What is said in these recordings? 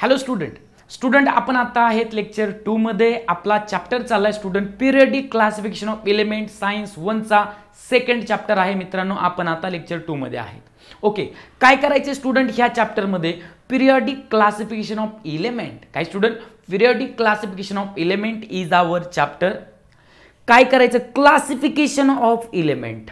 hello student student आपण आता आहेत लेक्चर टूमध्ये आपला चॅप्टर चालला आहे student periodic classification of element science वनचा सेकंड चॅप्टर आहे मित्रांनो आपण आता लेक्चर टूमध्ये आहेत ओके काय करायचे स्टुडंट ह्या चॅप्टरमध्ये पिरियडिक क्लासिफिकेशन ऑफ इलेमेंट काय student periodic classification of element is our chapter काय करायचं classification of element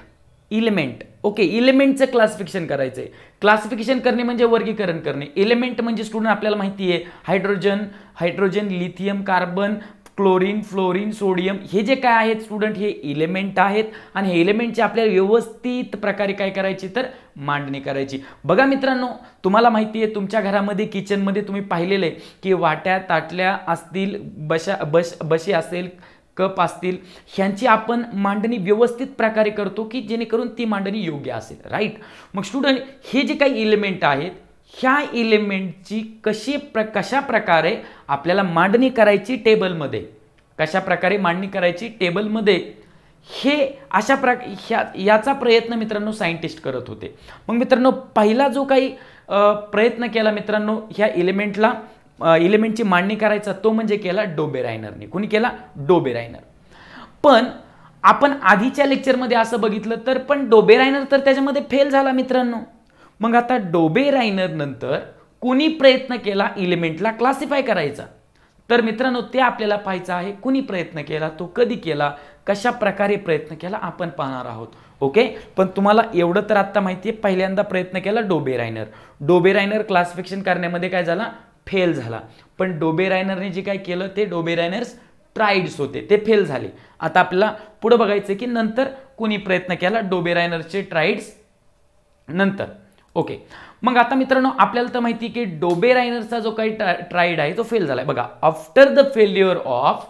element okay इलेमेंटचं क्लासिफिकेशन करायचं आहे क्लासिफिकेशन करणे म्हणजे वर्गीकरण करणे एलिमेंट म्हणजे स्टुडंट आपल्याला माहिती आहे hydrogen hydrogen lithium carbon chlorine fluorine sodium हे जे काय आहेत स्टुडंट हे इलेमेंट आहेत आणि हे इलेमेंटचे आपल्याला व्यवस्थित प्रकारे काय करायची तर मांडणी करायची बघा मित्रांनो तुम्हाला माहिती आहे तुमच्या घरामध्ये किचनमध्ये तुम्ही पाहिलेलं आहे की वाट्या ताटल्या असतील बशा बश बशी असेल कप असतील ह्यांची आपण मांडणी व्यवस्थित प्रकारे करतो की जेणेकरून ती मांडणी योग्य असेल राईट मग स्टुडंट हे जे काही इलिमेंट आहेत ह्या इलिमेंटची कशी प्र कशा प्रकारे आपल्याला मांडणी करायची टेबलमध्ये कशा प्रकारे मांडणी करायची टेबलमध्ये हे अशा प्रक ह्या याचा प्रयत्न मित्रांनो सायंटिस्ट करत होते मग मित्रांनो पहिला जो काही प्रयत्न केला मित्रांनो ह्या इलिमेंटला एलिमेंटची मांडणी करायचा तो म्हणजे केला डोबे रायनरने कोणी केला डोबे रायनर पण आपण आधीच्या लेक्चरमध्ये असं बघितलं तर पण डोबे रायनर तर त्याच्यामध्ये फेल झाला मित्रांनो मग आता डोबे रायनर नंतर कुणी प्रयत्न केला एलिमेंटला क्लासिफाय करायचा तर मित्रांनो ते आपल्याला पाहायचं आहे कुणी प्रयत्न केला तो कधी केला कशा प्रकारे प्रयत्न केला आपण पाहणार आहोत ओके पण तुम्हाला एवढं तर आत्ता माहिती आहे पहिल्यांदा प्रयत्न केला डोबे रायनर डोबे रायनर क्लासिफिकेशन करण्यामध्ये काय झाला फेल झाला पण डोबे रायनरने जे काय केलं ते डोबे रायनर्स ट्राईड्स होते ते फेल झाले आता आपल्याला पुढं बघायचं की नंतर कोणी प्रयत्न केला डोबे रायनरचे ट्राईड्स नंतर ओके मग आता मित्रांनो आपल्याला तर माहिती की डोबे रायनरचा जो काही ट्रा ट्राईड आहे तो फेल झाला आहे बघा after the failure of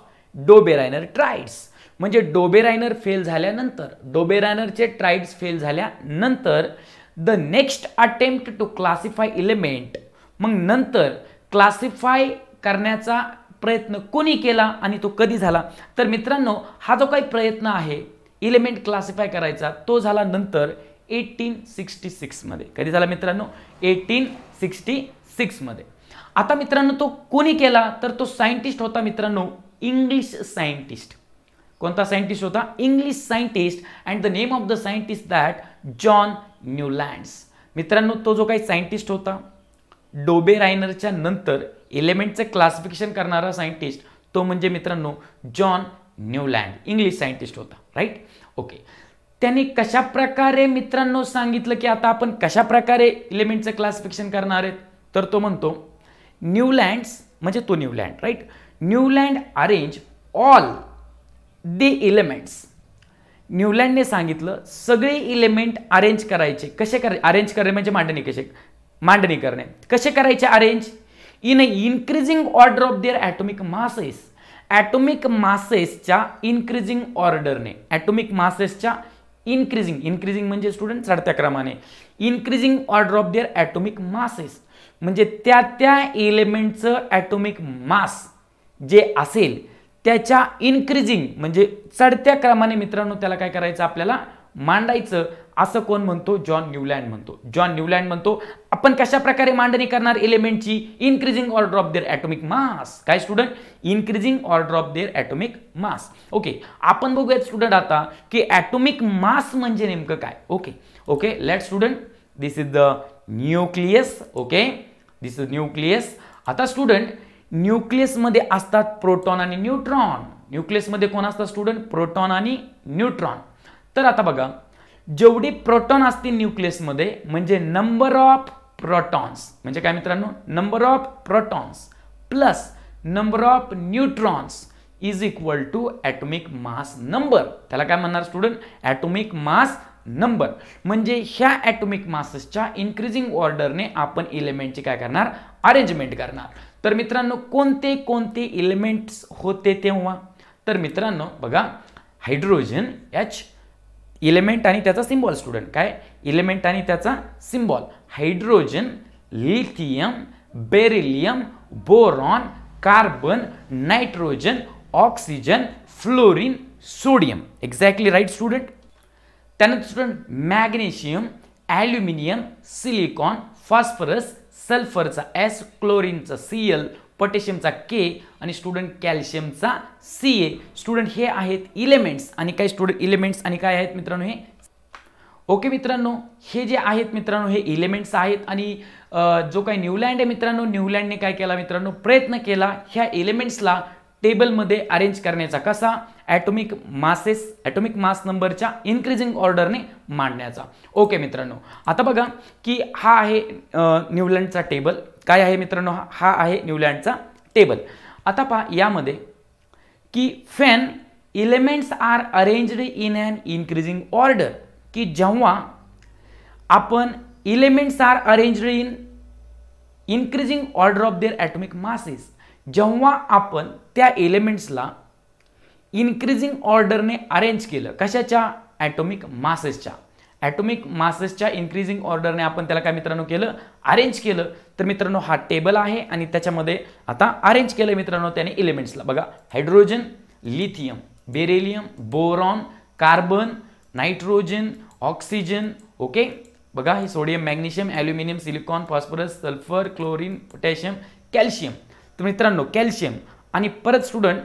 Dobereiner triads म्हणजे डोबे रायनर फेल झाल्यानंतर डोबे रायनरचे ट्राईड्स फेल झाल्यानंतर the next attempt to classify element मग नंतर क्लासिफाय करण्याचा प्रयत्न कोणी केला आणि तो कधी झाला तर मित्रांनो हा जो काही प्रयत्न आहे इलिमेंट क्लासिफाय करायचा तो झाला नंतर एटीन सिक्स्टी सिक्समध्ये कधी झाला मित्रांनो एटीन सिक्स्टी सिक्समध्ये आता मित्रांनो तो कोणी केला तर तो सायंटिस्ट होता मित्रांनो इंग्लिश सायंटिस्ट कोणता सायंटिस्ट होता English scientist and the name of the scientist that John Newlands मित्रांनो तो जो काही सायंटिस्ट होता डोबे रायनरच्या नंतर एलिमेंटचं क्लासिफिकेशन करणारा सायंटिस्ट तो म्हणजे मित्रांनो जॉन न्यूलँड इंग्लिश सायंटिस्ट होता राईट ओके त्यांनी कशा प्रकारे मित्रांनो सांगितलं की आता आपण कशा प्रकारे इलिमेंटचं क्लासिफिकेशन करणार आहेत तर तो म्हणतो न्यूलँड्स म्हणजे तो Newland right Newland arrange all they elements न्यूलँडने सांगितलं सगळे इलेमेंट अरेंज करायचे कसे कर अरेंज करायचे म्हणजे मांडणी कसे मांडणी करणे कसे करायचे arrange in a increasing order of their atomic masses atomic मासेसच्या इन्क्रीजिंग ऑर्डरने ॲटोमिक मासेसच्या इन्क्रीजिंग इन्क्रीजिंग म्हणजे स्टुडंट चढत्या क्रमाने increasing order of their atomic masses म्हणजे त्या त्या एलिमेंटचं ॲटोमिक मास जे असेल त्याच्या इन्क्रीजिंग म्हणजे चढत्या क्रमाने मित्रांनो त्याला काय करायचं आपल्याला मांडायचं असं कोण म्हणतो जॉन न्यूलँड म्हणतो जॉन न्यूलँड म्हणतो आपण कशा प्रकारे मांडणी करणार एलिमेंटची increasing order of their atomic mass काय student increasing order of their atomic mass okay आपण बघूयात स्टुडंट आता की ॲटॉमिक मास म्हणजे नेमकं काय okay okay let student this is the nucleus okay this is nucleus आता स्टुडंट न्यूक्लियसमध्ये असतात प्रोटॉन आणि न्यूट्रॉन न्यूक्लियसमध्ये कोण असतात स्टुडंट प्रोटॉन आणि न्यूट्रॉन तर आता बघा जेवढी प्रोटॉन असतील न्यूक्लियसमध्ये म्हणजे नंबर ऑफ प्रोटॉन्स म्हणजे काय मित्रांनो number of protons plus number of neutrons is equal to atomic mass number त्याला काय म्हणणार स्टुडंट ॲटोमिक मास नंबर म्हणजे ह्या ॲटोमिक मासेसच्या इन्क्रीजिंग ऑर्डरने आपण इलेमेंटची काय करणार अरेंजमेंट करणार तर मित्रांनो कोणते कोणते इलेमेंट्स होते तेव्हा तर मित्रांनो बघा हायड्रोजन एच इलेमेंट आणि त्याचा सिम्बॉल स्टुडंट काय इलेमेंट आणि त्याचा symbol hydrogen lithium beryllium boron carbon nitrogen oxygen fluorine sodium exactly right student त्यानंतर student magnesium aluminium silicon phosphorus सल्फरचा एस क्लोरीनचा सी एल पोटॅशियमचा के आणि स्टुडंट कॅल्शियमचा सी ए स्टुडंट हे आहेत इलेमेंट्स आणि काय स्टुडंट इलेमेंट्स आणि काय आहेत मित्रांनो हे ओके मित्रांनो हे जे आहेत मित्रांनो हे इलेमेंट्स आहेत आणि जो काही न्यूलँड आहे मित्रांनो न्यूलँडने काय केला मित्रांनो प्रयत्न केला ह्या एलिमेंट्सला टेबलमध्ये अरेंज करण्याचा कसा ॲटोमिक मासेस ॲटोमिक मास नंबरच्या इन्क्रीजिंग ऑर्डरने मांडण्याचा ओके मित्रांनो आता बघा की हा आहे न्यूलँडचा टेबल काय आहे मित्रांनो हा आहे न्यूलँडचा टेबल आता पहा यामध्ये की फॅन elements are arranged in and increasing order की जेव्हा आपण elements are arranged in increasing order of their atomic masses जेव्हा आपण त्या एलिमेंट्सला इन्क्रीजिंग ऑर्डरने अरेंज केलं कशाच्या ॲटॉमिक मासेसच्या ॲटोमिक मासेसच्या इन्क्रीजिंग ऑर्डरने आपण त्याला काय मित्रांनो केलं अरेंज केलं तर मित्रांनो हा टेबल आहे आणि त्याच्यामध्ये आता अरेंज केलं मित्रांनो त्याने एलिमेंट्सला बघा hydrogen lithium beryllium boron carbon nitrogen oxygen okay बघा हे sodium magnesium aluminium silicon phosphorus sulphur chlorine potassium calcium तर मित्रांनो कॅल्शियम आणि परत स्टुडंट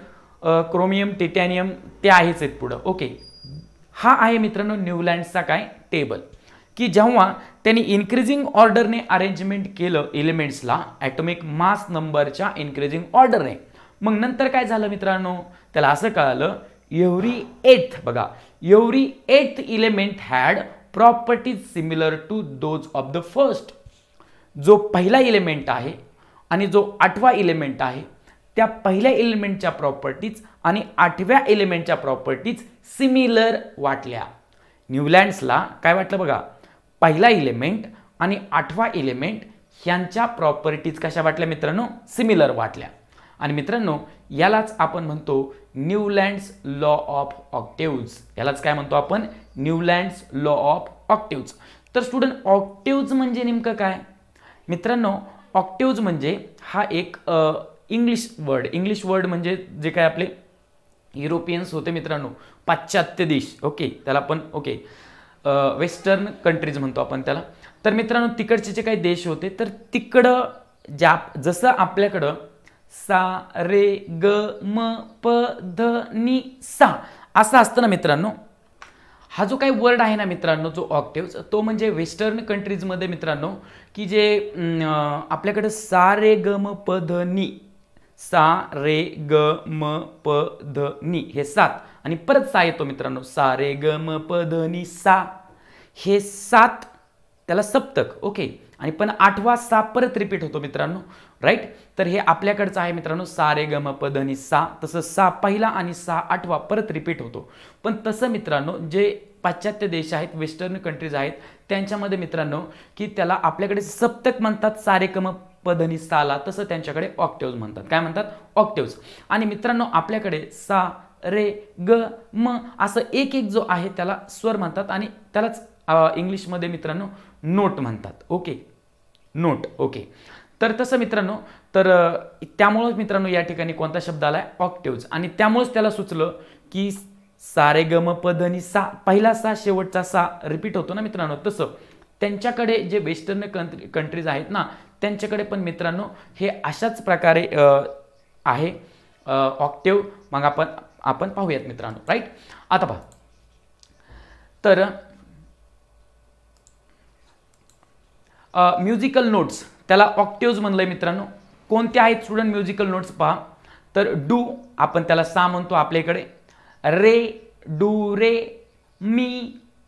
क्रोमियम टिटॅनियम ते आहेच आहेत पुढं ओके हा आहे मित्रांनो न्यूलँडचा काय टेबल की जेव्हा त्यांनी इन्क्रीजिंग ऑर्डरने अरेंजमेंट केलं एलिमेंट्सला ॲटोमिक मास नंबरच्या इन्क्रीजिंग ऑर्डरने मग नंतर काय झालं मित्रांनो त्याला असं कळालं एव्हरी एथ बघा every eighth element had properties similar to those of the first जो पहिला इलिमेंट आहे आणि जो आठवा इलिमेंट आहे त्या पहिल्या एलिमेंटच्या प्रॉपर्टीज आणि आठव्या एलिमेंटच्या प्रॉपर्टीज सिमिलर वाटल्या न्यूलँड्सला काय वाटलं बघा पहिला इलेमेंट आणि आठवा इलेमेंट ह्यांच्या प्रॉपर्टीज कशा वाटल्या मित्रांनो सिमिलर वाटल्या आणि मित्रांनो यालाच आपण म्हणतो न्यूलँड्स लॉ ऑफ ऑक्टिव्ज यालाच काय म्हणतो आपण न्यूलँड्स लॉ ऑफ ऑक्टेव्ज तर स्टुडंट ऑक्टेव्ज म्हणजे नेमकं काय मित्रांनो ऑक्टेव्ज म्हणजे हा एक इंग्लिश वर्ड इंग्लिश वर्ड म्हणजे जे काय आपले युरोपियन्स होते मित्रांनो पाश्चात्य देश ओके त्याला आपण ओके वेस्टर्न कंट्रीज म्हणतो आपण त्याला तर मित्रांनो तिकडचे जे काही देश होते तर तिकडं ज्या जसं आपल्याकडं सा रे ग म प ध नि सा असं असतं ना मित्रांनो हा जो काही वर्ड आहे ना मित्रांनो जो ऑक्टेव्स तो म्हणजे वेस्टर्न कंट्रीजमध्ये मित्रांनो की जे आपल्याकडं सा रे ग म प ध नि सा रे ग म प ध नी हे सात आणि परत सा येतो मित्रांनो सा रे ग म प ध नी सा हे सात त्याला सप्तक ओके आणि पण आठवा सा परत रिपीट होतो मित्रांनो राईट तर हे आपल्याकडचं आहे मित्रांनो सा रे ग प ध नी सा तसं सा पहिला आणि सा आठवा परत रिपीट होतो पण तसं मित्रांनो जे पाश्चात्य देश आहेत वेस्टर्न कंट्रीज आहेत त्यांच्यामध्ये मित्रांनो की त्याला आपल्याकडे सप्तक म्हणतात सारे गम पदनी साला तसं त्यांच्याकडे ऑक्टेव्ज म्हणतात काय म्हणतात ऑक्टेव्ज आणि मित्रांनो आपल्याकडे सा रे ग म असं एक एक जो आहे त्याला स्वर म्हणतात आणि त्यालाच इंग्लिशमध्ये मित्रांनो नोट म्हणतात ओके नोट ओके तर तसं मित्रांनो तर त्यामुळंच मित्रांनो या ठिकाणी कोणता शब्द आला आहे ऑक्टेव्ज आणि त्यामुळंच त्याला सुचलं की सारे गम पदनी सा पहिला सा शेवटचा सा रिपीट होतो ना मित्रांनो तसं त्यांच्याकडे जे वेस्टर्न कंट्री कंट्रीज आहेत ना त्यांच्याकडे पण मित्रांनो हे अशाच प्रकारे आहे ऑक्टेव्ह मग आपण आपण पाहूयात मित्रांनो राईट आता पहा तर म्युझिकल नोट्स त्याला ऑक्टिव्ज म्हणलं आहे मित्रांनो कोणते आहेत स्टुडंट म्युझिकल नोट्स पहा तर डू आपण त्याला सा म्हणतो आपल्याकडे रे डू रे मी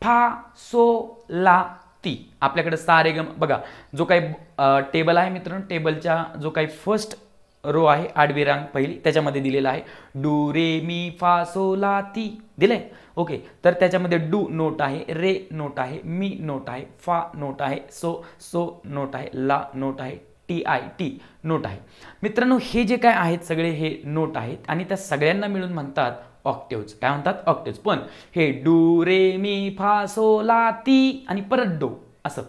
फा सो ला ती आपल्याकडे सारेगम बघा जो काही टेबल आहे मित्रांनो टेबलच्या जो काही फर्स्ट रो आहे आडवी रांग पहिली त्याच्यामध्ये दिलेला आहे डू रे मी फा सो ला ती दिले ओके तर त्याच्यामध्ये डू नोट आहे रे नोट आहे मी नोट आहे फा नोट आहे सो सो नोट आहे ला नोट आहे टी आय टी नोट आहे मित्रांनो हे जे काय आहेत सगळे हे नोट आहेत आणि त्या सगळ्यांना मिळून म्हणतात ऑक्टेव्ज काय म्हणतात ऑक्टिव्ह पण हे डू रे मी फा सो ला ती आणि परत डो असं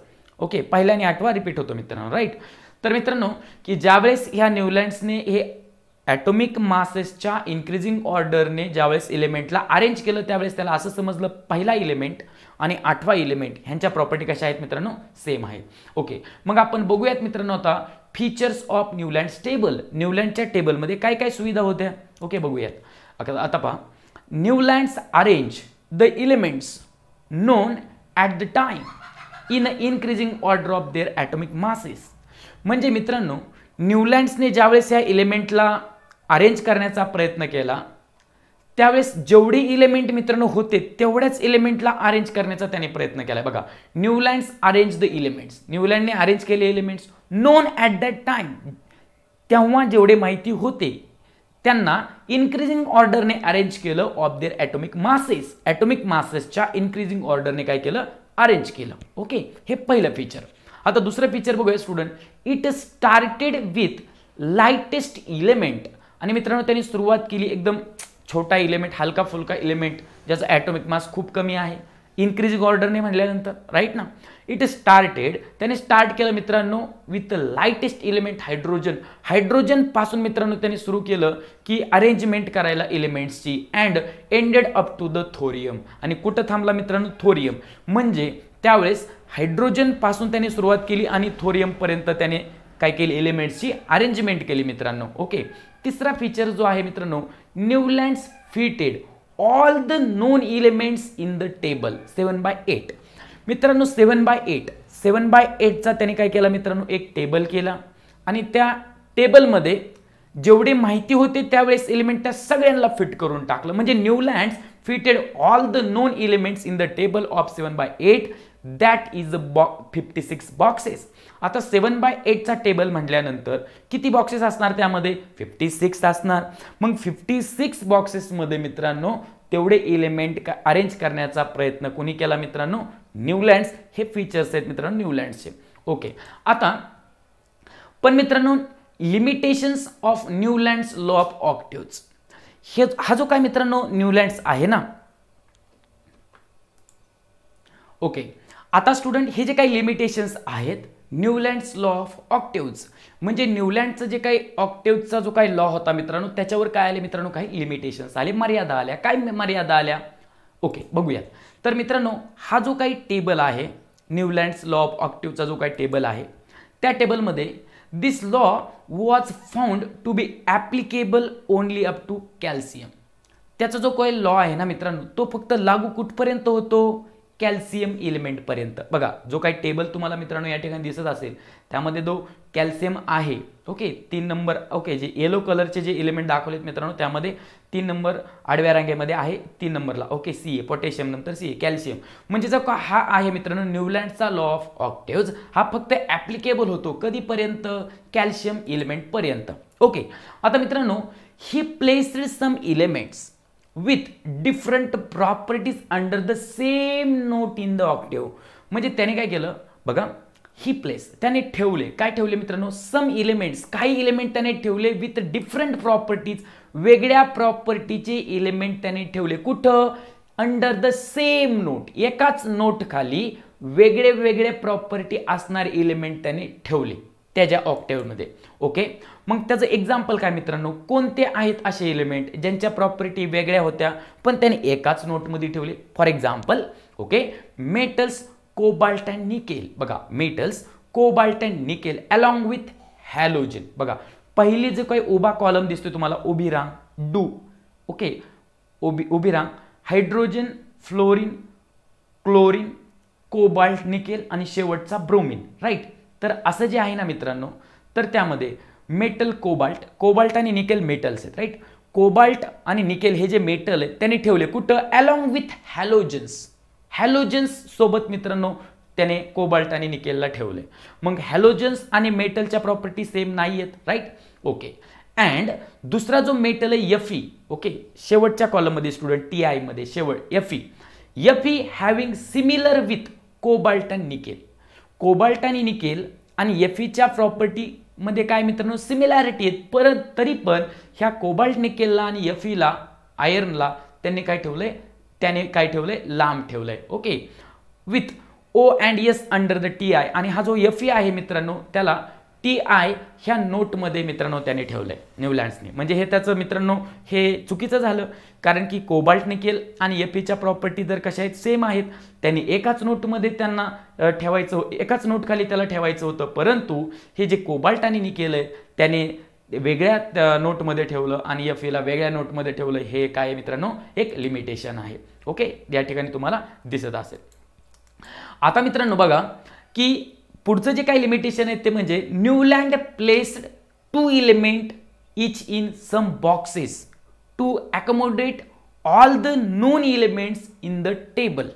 ओके पहिल्या आणि आठवा रिपीट होतो मित्रांनो राईट तर मित्रांनो की ज्यावेळेस ह्या न्यूलँड्सने हे ॲटोमिक मासेसच्या इन्क्रीजिंग ऑर्डरने ज्यावेळेस एलिमेंटला अरेंज केलं त्यावेळेस त्याला असं समजलं पहिला इलिमेंट आणि आठवा इलिमेंट ह्यांच्या प्रॉपर्टी कशा आहेत मित्रांनो सेम आहे ओके मग आपण बघूयात मित्रांनो आता फीचर्स ऑफ न्यूलँड्स टेबल न्यूलँडच्या टेबलमध्ये काय काय सुविधा होत्या ओके बघूयात आता पहा Newlands arrange the elements known at the time in a increasing order of their atomic masses म्हणजे मित्रांनो न्यूलँड्सने ज्यावेळेस या इलिमेंटला अरेंज करण्याचा प्रयत्न केला त्यावेळेस जेवढे इलिमेंट मित्रांनो होते तेवढ्याच इलिमेंटला अरेंज करण्याचा त्याने प्रयत्न केला बघा न्यूलँड्स अरेंज द इलिमेंट्स न्यूलँडने अरेंज केले elements known at that time तेव्हा जेवढे माहिती होते त्यांना इन्क्रीजिंग ऑर्डरने अरेंज केलं of their atomic masses atomic मासेसच्या इन्क्रीजिंग ऑर्डरने काय केलं अरेंज केलं ओके हे पहिलं फीचर आता दुसरं फीचर बघूया student it started with lightest element आणि मित्रांनो त्यांनी सुरुवात केली एकदम छोटा इलेमेंट हलका फुलका इलेमेंट ज्याचा ॲटॉमिक मास खूप कमी आहे इन्क्रीजिंग ऑर्डरने म्हटल्यानंतर राईट ना इट इज स्टार्टेड त्याने स्टार्ट केलं मित्रांनो विथ लाईटेस्ट एलिमेंट हायड्रोजन हायड्रोजनपासून मित्रांनो त्याने सुरू केलं की अरेंजमेंट करायला एलिमेंट्सची and ended up to the thorium आणि कुठं थांबला मित्रांनो थोरियम म्हणजे त्यावेळेस हायड्रोजनपासून त्याने सुरुवात केली आणि थोरियमपर्यंत त्याने काय केली एलिमेंट्सची अरेंजमेंट केली मित्रांनो ओके तिसरा फीचर जो आहे मित्रांनो Newlands fitted all the known elements in the table seven by eight मित्रांनो seven by eight seven by 8 चा त्याने काय केला मित्रांनो एक टेबल केला आणि त्या टेबलमध्ये जेवढी माहिती होते त्यावेळेस एलिमेंट त्या सगळ्यांना फिट करून टाकलं म्हणजे Newlands fitted all the known elements in the table of seven by eight that is a बॉ फिफ्टी सिक्स बॉक्सेस आता सेवन बाय एटचा टेबल म्हटल्यानंतर किती बॉक्सेस असणार त्यामध्ये फिफ्टी सिक्स असणार मग फिफ्टी सिक्स बॉक्सेसमध्ये मित्रांनो तेवढे एलिमेंट का अरेंज करण्याचा प्रयत्न कोणी केला मित्रांनो न्यूलँड्स हे फीचर्स आहेत मित्रांनो न्यूलँड्सचे ओके आता पण मित्रांनो limitations of Newlands law of octaves हे हा जो काय मित्रांनो न्यूलँड्स आहे ना ओके आता स्टुडंट हे जे काही लिमिटेशन्स आहेत न्यूलँड्स लॉ ऑफ ऑक्टिव्ज म्हणजे न्यूलँडचं जे काही ऑक्टिव्जचा जो काही लॉ होता मित्रांनो त्याच्यावर काय आले मित्रांनो काही लिमिटेशन्स आले मर्यादा आल्या काय मर्यादा आल्या ओके बघूयात तर मित्रांनो हा जो काही टेबल आहे न्यूलँड्स लॉ ऑफ ऑक्टिव्हचा जो काही टेबल आहे त्या टेबलमध्ये this law was found to be applicable only up to calcium त्याचा जो काही लॉ आहे ना मित्रांनो तो फक्त लागू कुठपर्यंत होतो कॅल्शियम पर्यंत बघा जो काही टेबल तुम्हाला मित्रांनो या ठिकाणी दिसत असेल त्यामध्ये जो कॅल्शियम आहे ओके तीन नंबर ओके जे येलो कलरचे जे एलिमेंट दाखवलेत मित्रांनो त्यामध्ये तीन नंबर आडव्या रांगेमध्ये आहे तीन नंबरला ओके सी ए पोटॅशियम नंतर सी ए कॅल्शियम म्हणजे जो का हा आहे मित्रांनो न्यूलँडचा लॉ ऑफ ऑक्टेव्ज हा फक्त ॲप्लिकेबल होतो कधीपर्यंत कॅल्शियम पर्यंत ओके आता मित्रांनो he placed some elements with different properties under the same note in the octave म्हणजे त्याने काय केलं बघा ही प्लेस त्याने ठेवले काय ठेवले मित्रांनो सम इलिमेंट्स काही इलिमेंट त्याने ठेवले विथ डिफरंट प्रॉपर्टीज वेगळ्या प्रॉपर्टीचे इलिमेंट त्याने ठेवले कुठं अंडर द सेम नोट एकाच नोट खाली वेगळे वेगळे प्रॉपर्टी असणारे इलिमेंट त्याने ठेवले त्याच्या ऑक्टेवमध्ये ओके मग त्याचं एक्झाम्पल काय मित्रांनो कोणते आहेत असे एलिमेंट ज्यांच्या प्रॉपर्टी वेगळ्या होत्या पण त्याने एकाच नोटमध्ये ठेवले for example okay metals cobalt and nickel बघा metals cobalt and nickel along with halogen बघा पहिली जे काही उभा कॉलम दिसतो तुम्हाला उभी रांग डू ओके उभी उभी रांग hydrogen fluorine chlorine cobalt nickel आणि शेवटचा ब्रोमिन राईट तर असं जे आहे ना मित्रांनो तर त्यामध्ये मेटल कोबाल्ट कोबाल्ट आणि निकेल मेटल्स आहेत राईट कोबाल्ट आणि निकेल हे जे मेटल आहेत त्यांनी ठेवले कुठं अलॉंग विथ हॅलोजन्स हॅलोजन्स सोबत मित्रांनो त्याने कोबाल्ट आणि निकेलला ठेवले मग हॅलोजन्स आणि मेटलच्या प्रॉपर्टी सेम नाही आहेत राईट ओके अँड दुसरा जो मेटल आहे यफी ओके शेवटच्या कॉलममध्ये स्टुडंट टी आयमध्ये शेवट यफी यफी having similar with cobalt and nickel cobalt आणि निकेल आणि यफीच्या प्रॉपर्टी मध्ये काय मित्रांनो सिमिलॅरिटी आहेत परत तरी पण ह्या कोबाल्ट निकेलला आणि यफीला आयर्नला त्यांनी काय ठेवलंय त्याने काय ठेवलंय लांब ठेवलंय okay with O and S under the T I आणि हा जो एफ आहे मित्रांनो त्याला टी आय ह्या नोटमध्ये मित्रांनो त्याने ठेवलं आहे न्यूलँड्सने म्हणजे हे त्याचं मित्रांनो हे चुकीचं झालं कारण की कोबाल्ट निकेल आणि एपीच्या प्रॉपर्टी जर कशा आहेत सेम आहेत त्यांनी एकाच नोटमध्ये त्यांना ठेवायचं हो, एकाच नोटखाली त्याला ठेवायचं होतं परंतु हे जे कोबाल्ट आणि निकेल आहे त्याने वेगळ्या नोटमध्ये ठेवलं आणि एफ एला e वेगळ्या नोटमध्ये ठेवलं हे काय मित्रांनो एक लिमिटेशन आहे ओके या ठिकाणी तुम्हाला दिसत असेल आता मित्रांनो बघा की पुढचं जे काही लिमिटेशन आहे ते म्हणजे Newland placed two element each in some boxes to accommodate all the known elements in the table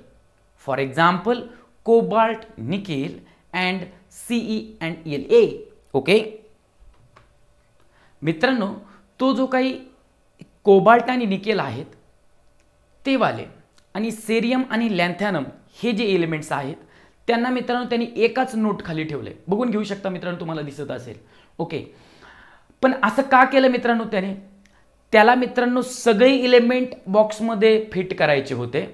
for example cobalt nickel and C E and L A okay मित्रांनो तो जो काही कोबाल्ट आणि निकेल आहेत ते वाले आणि सेरियम आणि लॅन्थॅनम हे जे एलिमेंट्स आहेत त्यांना मित्रांनो त्यांनी एकाच नोट खाली ठेवले बघून घेऊ शकता मित्रांनो तुम्हाला दिसत असेल ओके पण असं का केलं मित्रांनो त्याने त्याला मित्रांनो सगळे इलेमेंट बॉक्समध्ये फिट करायचे होते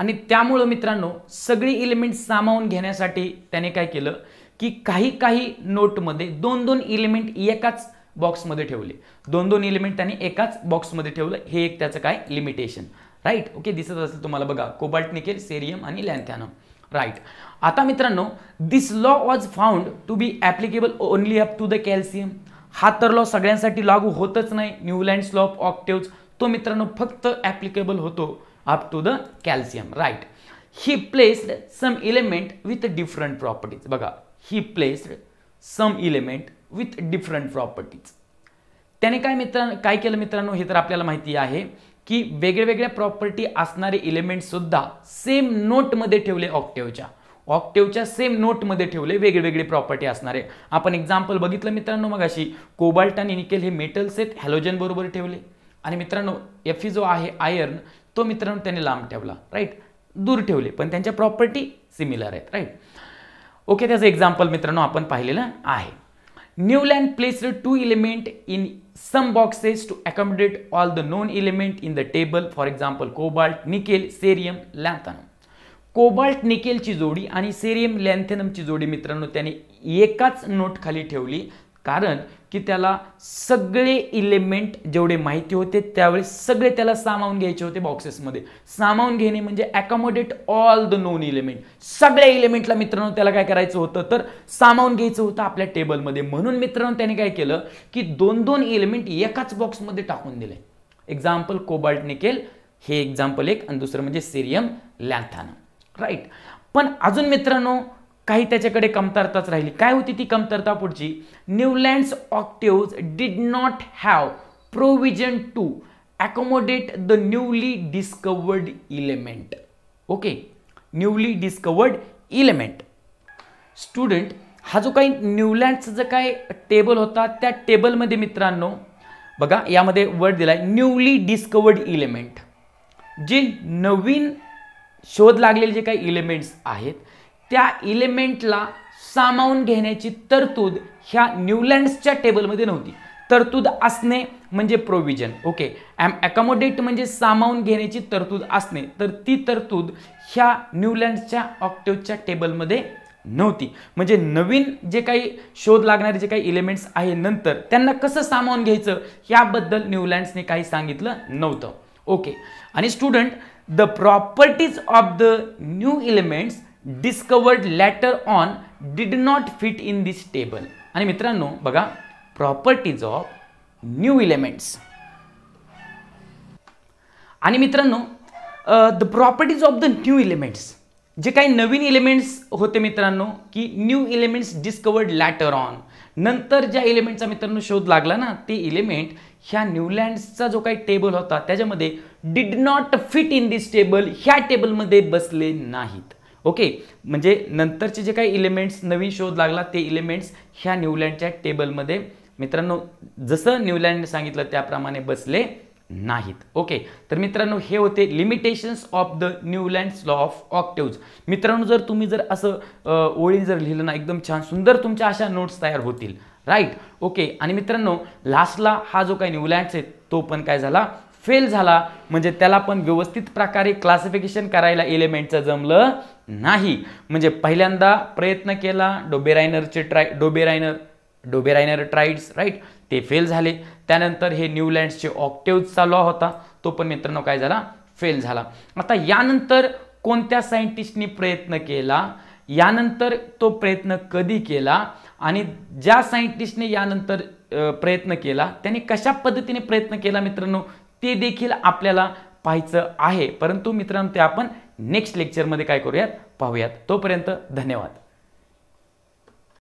आणि त्यामुळं मित्रांनो सगळी इलिमेंट सामावून घेण्यासाठी त्याने काय केलं की काही काही नोटमध्ये दोन दोन इलिमेंट एकाच बॉक्समध्ये ठेवले दोन दोन इलिमेंट त्याने एकाच बॉक्समध्ये ठेवलं हे एक त्याचं काय लिमिटेशन राईट ओके दिसत असेल तुम्हाला बघा कोबाल्ट निकेल सेरियम आणि लॅन्थॅनम राईट आता मित्रांनो this law was found to be applicable only up to the calcium हा तर लॉ सगळ्यांसाठी लागू होतच नाही न्यूलँड लॉ ऑफ तो मित्रांनो फक्त ॲप्लिकेबल होतो up to the calcium right he placed some element with different properties बघा he placed some element with different properties त्याने काय मित्रांनो काय केलं मित्रांनो हे तर आपल्याला माहिती आहे की वेगळ्या वेगळ्या प्रॉपर्टी असणारे सुद्धा सेम नोटमध्ये ठेवले ऑक्टेवच्या ऑक्टेवच्या सेम नोटमध्ये ठेवले वेगवेगळे प्रॉपर्टी असणारे आपण एक्झाम्पल बघितलं मित्रांनो मग अशी कोबाल्ट आणि निकेल हे मेटल्स आहेत हॅलोजन बरोबर ठेवले आणि मित्रांनो एफ जो आहे आयर्न तो मित्रांनो त्याने लांब ठेवला राईट दूर ठेवले पण त्यांच्या प्रॉपर्टी सिमिलर आहेत राईट ओके त्याचं एक्झाम्पल मित्रांनो आपण पाहिलेलं आहे Newland placed two element in some boxes to accommodate all the known element in the table for example cobalt nickel cerium lanthanum cobalt निकेलची जोडी आणि सेरियम लॅन्थेनमची जोडी मित्रांनो त्याने एकाच नोट खाली ठेवली कारण की त्याला सगळे इलेमेंट जेवढे माहिती होते त्यावेळेस सगळे त्याला सामावून घ्यायचे होते बॉक्सेसमध्ये सामावून घेणे म्हणजे accommodate all the known element सगळ्या इलेमेंटला मित्रांनो त्याला काय करायचं होतं तर सामावून घ्यायचं होतं आपल्या टेबलमध्ये म्हणून मित्रांनो त्याने काय केलं की दोन दोन इलेमेंट एकाच बॉक्समध्ये टाकून दिले एक्झाम्पल कोबाल्ट निकेल हे एक्झाम्पल एक आणि दुसरं म्हणजे सेरियम लॅथाना राईट पण अजून मित्रांनो काही त्याच्याकडे कमतरताच राहिली काय होती ती कमतरता पुढची Newlands octaves did not have provision to accommodate the newly discovered element okay newly discovered element student हा जो काही न्यूलँडचा जो काही टेबल होता त्या टेबलमध्ये मित्रांनो बघा यामध्ये वर्ड दिला आहे न्यूली डिस्कवर्ड इलेमेंट जे नवीन शोध लागलेले जे काही इलिमेंट्स आहेत त्या इलिमेंटला सामावून घेण्याची तरतूद ह्या न्यूलँड्सच्या टेबलमध्ये नव्हती तरतूद असणे म्हणजे प्रोव्हिजन ओके ॲम अकॉमोडेट म्हणजे सामावून घेण्याची तरतूद असणे तर ती तरतूद ह्या न्यूलँड्सच्या ऑक्टिव्हच्या टेबलमध्ये नव्हती म्हणजे नवीन जे काही शोध लागणारे जे काही इलिमेंट्स आहे नंतर त्यांना कसं सामावून घ्यायचं याबद्दल न्यूलँड्सने काही सांगितलं नव्हतं ओके आणि student the properties of the new elements discovered later on did not fit in this table आणि मित्रांनो बघा प्रॉपर्टीज ऑफ न्यू इलेमेंट्स आणि मित्रांनो the properties of the new elements जे काही नवीन इलिमेंट्स होते मित्रांनो की new elements discovered later on नंतर ज्या इलिमेंटचा मित्रांनो शोध लागला ना ते इलिमेंट ह्या न्यूलँड्सचा जो काही टेबल होता त्याच्यामध्ये did not fit in this table ह्या टेबलमध्ये बसले नाहीत ओके म्हणजे नंतरचे जे काही इलिमेंट्स नवीन शोध लागला ते इलिमेंट्स ह्या न्यूलँडच्या टेबलमध्ये मित्रांनो जसं न्यूलँडने सांगितलं त्याप्रमाणे बसले नाहीत ओके तर मित्रांनो हे होते limitations of the Newlands law of octaves मित्रांनो जर तुम्ही जर असं ओळी जर लिहिलं ना एकदम छान सुंदर तुमच्या अशा नोट्स तयार होतील राईट ओके आणि मित्रांनो लास्टला हा जो काही न्यूलँड्स आहे तो पण काय झाला फेल झाला म्हणजे त्याला पण व्यवस्थित प्रकारे क्लासिफिकेशन करायला एलिमेंटचं जमलं नाही म्हणजे पहिल्यांदा प्रयत्न केला डोबेरायनरचे ट्राय डोबेरायनर डोबेरायनर ट्राईड्स राईट ते फेल झाले त्यानंतर हे न्यूलँड्सचे ऑक्टेव्हचा लॉ होता तो पण मित्रांनो काय झाला फेल झाला आता यानंतर कोणत्या सायंटिस्टनी प्रयत्न केला यानंतर तो प्रयत्न कधी केला आणि ज्या सायंटिस्टने यानंतर प्रयत्न केला त्यांनी कशा पद्धतीने प्रयत्न केला मित्रांनो ते देखील आपल्याला पाहायचं आहे परंतु मित्रांनो ते आपण नेक्स्ट लेक्चरमध्ये काय करूयात पाहूयात तोपर्यंत धन्यवाद